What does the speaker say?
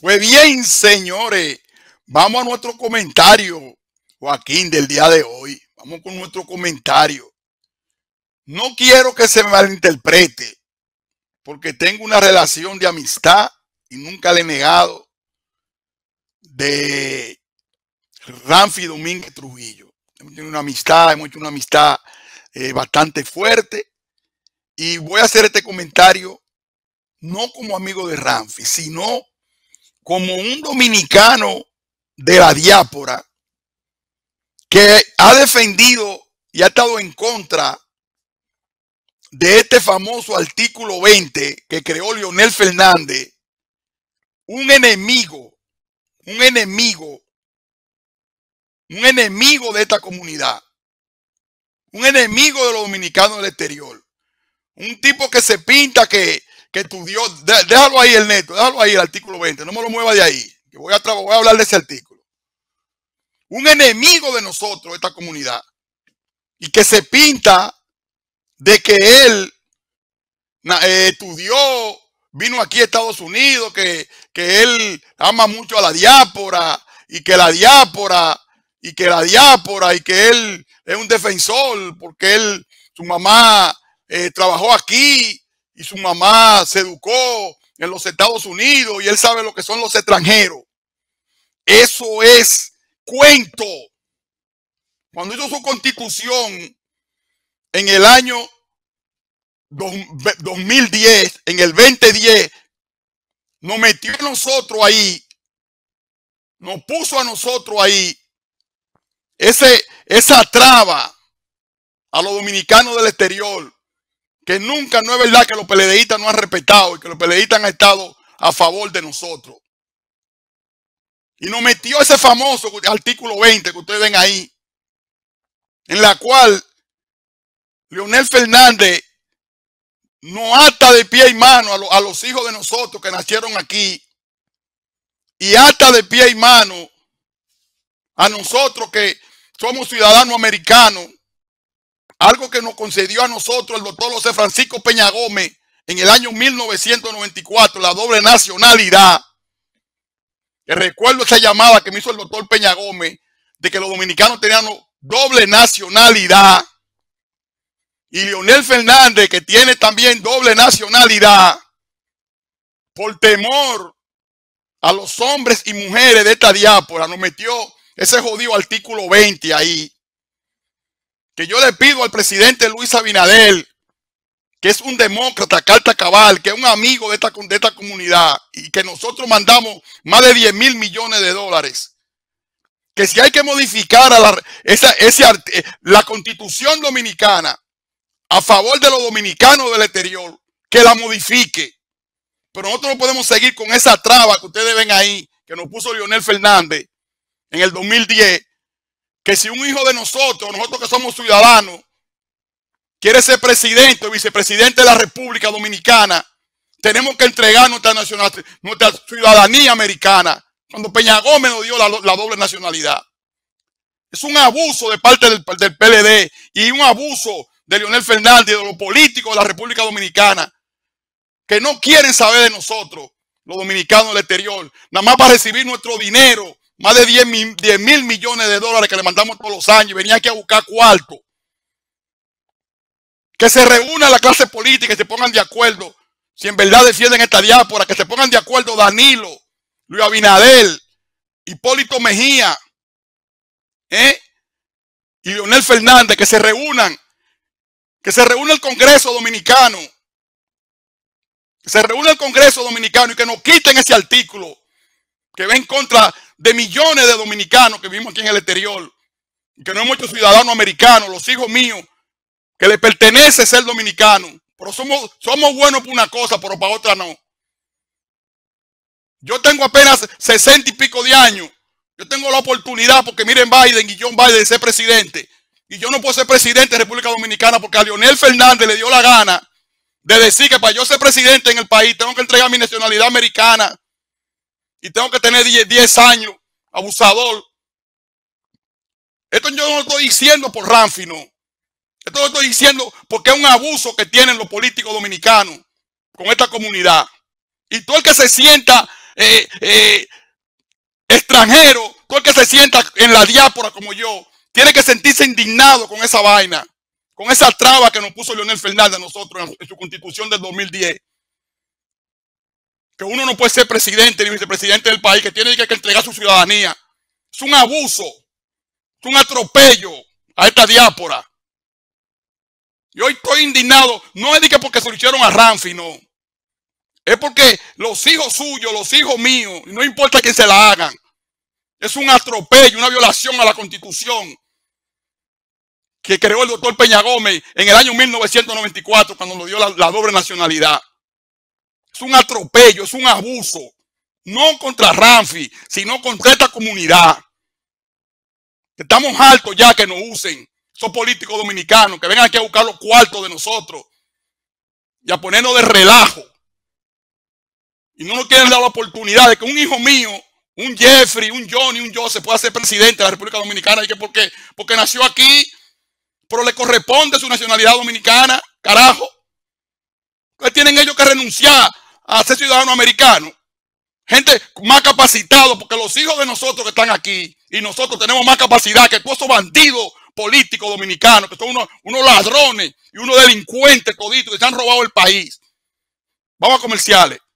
Pues bien, señores, vamos a nuestro comentario, Joaquín, del día de hoy. Vamos con nuestro comentario. No quiero que se malinterprete, porque tengo una relación de amistad y nunca le he negado de Ramfi Domínguez Trujillo. Hemos una amistad, hemos hecho una amistad eh, bastante fuerte. Y voy a hacer este comentario no como amigo de Ramfi, sino como un dominicano de la diápora que ha defendido y ha estado en contra de este famoso artículo 20 que creó Leonel Fernández, un enemigo, un enemigo, un enemigo de esta comunidad, un enemigo de los dominicanos del exterior, un tipo que se pinta que que estudió déjalo ahí el neto, déjalo ahí el artículo 20, no me lo mueva de ahí, que voy a, voy a hablar de ese artículo. Un enemigo de nosotros, esta comunidad, y que se pinta de que él estudió, eh, vino aquí a Estados Unidos, que, él ama mucho a la diápora y que la diápora y que la diápora y que él es un defensor porque él, su mamá eh, trabajó aquí y su mamá se educó en los Estados Unidos y él sabe lo que son los extranjeros. Eso es cuento. Cuando hizo su constitución en el año 2010, en el 2010, nos metió a nosotros ahí, nos puso a nosotros ahí ese, esa traba a los dominicanos del exterior que nunca no es verdad que los peledeístas no han respetado y que los peledeístas han estado a favor de nosotros. Y nos metió ese famoso artículo 20 que ustedes ven ahí, en la cual Leonel Fernández No ata de pie y mano a, a los hijos de nosotros que nacieron aquí y ata de pie y mano a nosotros que somos ciudadanos americanos algo que nos concedió a nosotros el doctor José Francisco Peña Gómez en el año 1994, la doble nacionalidad. recuerdo esa llamada que me hizo el doctor Peña Gómez de que los dominicanos tenían doble nacionalidad. Y Leonel Fernández, que tiene también doble nacionalidad, por temor a los hombres y mujeres de esta diápora, nos metió ese jodido artículo 20 ahí, que yo le pido al presidente Luis Abinadel, que es un demócrata, carta cabal, que es un amigo de esta, de comunidad y que nosotros mandamos más de 10 mil millones de dólares. Que si hay que modificar a la, esa, eh, la constitución dominicana a favor de los dominicanos del exterior, que la modifique. Pero nosotros no podemos seguir con esa traba que ustedes ven ahí, que nos puso Leonel Fernández en el 2010, que si un hijo de nosotros, nosotros que somos ciudadanos, quiere ser presidente o vicepresidente de la República Dominicana, tenemos que entregar nuestra, nacionalidad, nuestra ciudadanía americana. Cuando Peña Gómez nos dio la, doble nacionalidad. Es un abuso de parte del, PLD y un abuso de Leonel Fernández, de los políticos de la República Dominicana, que no quieren saber de nosotros, los dominicanos del exterior, nada más para recibir nuestro dinero más de 10 mil, millones de dólares que le mandamos todos los años. Venía aquí a buscar cuarto. Que se reúna la clase política y se pongan de acuerdo. Si en verdad defienden esta diáspora, que se pongan de acuerdo Danilo, Luis Abinadel, Hipólito Mejía ¿eh? y Leonel Fernández, que se reúnan. Que se reúna el Congreso Dominicano. Que se reúna el Congreso Dominicano y que nos quiten ese artículo que va en contra de millones de dominicanos que vivimos aquí en el exterior, que no hemos hecho ciudadanos americanos, los hijos míos, que le pertenece ser dominicano, pero somos, somos buenos por una cosa, pero para otra no. Yo tengo apenas sesenta y pico de años. Yo tengo la oportunidad, porque miren Biden y John Biden de ser presidente. Y yo no puedo ser presidente de República Dominicana porque a Leonel Fernández le dio la gana de decir que para yo ser presidente en el país tengo que entregar mi nacionalidad americana y tengo que tener 10 años, abusador. Esto yo no lo estoy diciendo por Ramfi, no. Esto lo estoy diciendo porque es un abuso que tienen los políticos dominicanos con esta comunidad. Y todo el que se sienta eh, eh, extranjero, todo el que se sienta en la diápora como yo, tiene que sentirse indignado con esa vaina, con esa traba que nos puso Leonel Fernández a nosotros en su constitución del 2010 que uno no puede ser presidente ni vicepresidente del país, que tiene que entregar su ciudadanía. Es un abuso, es un atropello a esta diáspora. Yo estoy indignado, no es que porque se lo hicieron a Ramfi, no. Es porque los hijos suyos, los hijos míos, no importa quién se la hagan, es un atropello, una violación a la constitución que creó el doctor Peña Gómez en el año 1994 cuando lo dio la doble nacionalidad. Es un atropello, es un abuso. No contra Ramfi, sino contra esta comunidad. Estamos altos ya que nos usen esos políticos dominicanos, que vengan aquí a buscar los cuartos de nosotros y a ponernos de relajo. Y no nos quieren dar la oportunidad de que un hijo mío, un Jeffrey, un Johnny, un Joseph pueda ser presidente de la República Dominicana. ¿Y que por qué? Porque nació aquí, pero le corresponde su nacionalidad dominicana. Carajo. ¿Qué tienen ellos renunciar a ser ciudadano americano. Gente más capacitado, porque los hijos de nosotros que están aquí y nosotros tenemos más capacidad que todos esos bandidos políticos dominicanos, que son unos, unos ladrones y unos delincuentes toditos que se han robado el país. Vamos a comerciales.